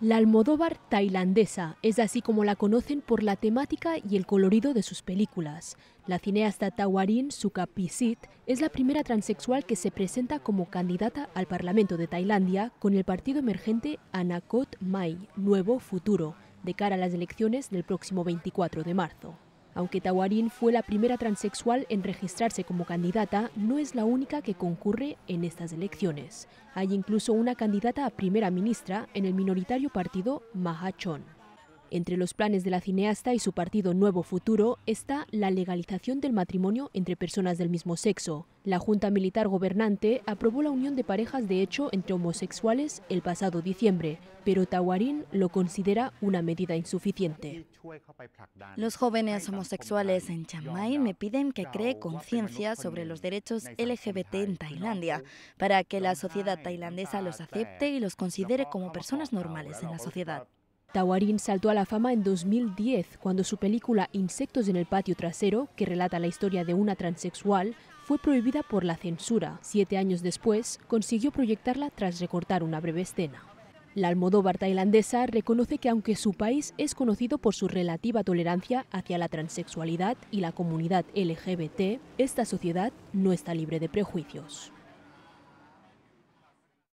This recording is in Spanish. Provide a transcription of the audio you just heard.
La almodóvar tailandesa es así como la conocen por la temática y el colorido de sus películas. La cineasta Tawarin Sukapisit es la primera transexual que se presenta como candidata al Parlamento de Tailandia con el partido emergente Anakot Mai, Nuevo Futuro, de cara a las elecciones del próximo 24 de marzo. Aunque Tawarín fue la primera transexual en registrarse como candidata, no es la única que concurre en estas elecciones. Hay incluso una candidata a primera ministra en el minoritario partido Mahachón. Entre los planes de la cineasta y su partido Nuevo Futuro está la legalización del matrimonio entre personas del mismo sexo. La Junta Militar Gobernante aprobó la unión de parejas de hecho entre homosexuales el pasado diciembre, pero Tawarin lo considera una medida insuficiente. Los jóvenes homosexuales en Chiang Mai me piden que cree conciencia sobre los derechos LGBT en Tailandia, para que la sociedad tailandesa los acepte y los considere como personas normales en la sociedad. Tawarin saltó a la fama en 2010 cuando su película Insectos en el patio trasero, que relata la historia de una transexual, fue prohibida por la censura. Siete años después, consiguió proyectarla tras recortar una breve escena. La almodóvar tailandesa reconoce que aunque su país es conocido por su relativa tolerancia hacia la transexualidad y la comunidad LGBT, esta sociedad no está libre de prejuicios.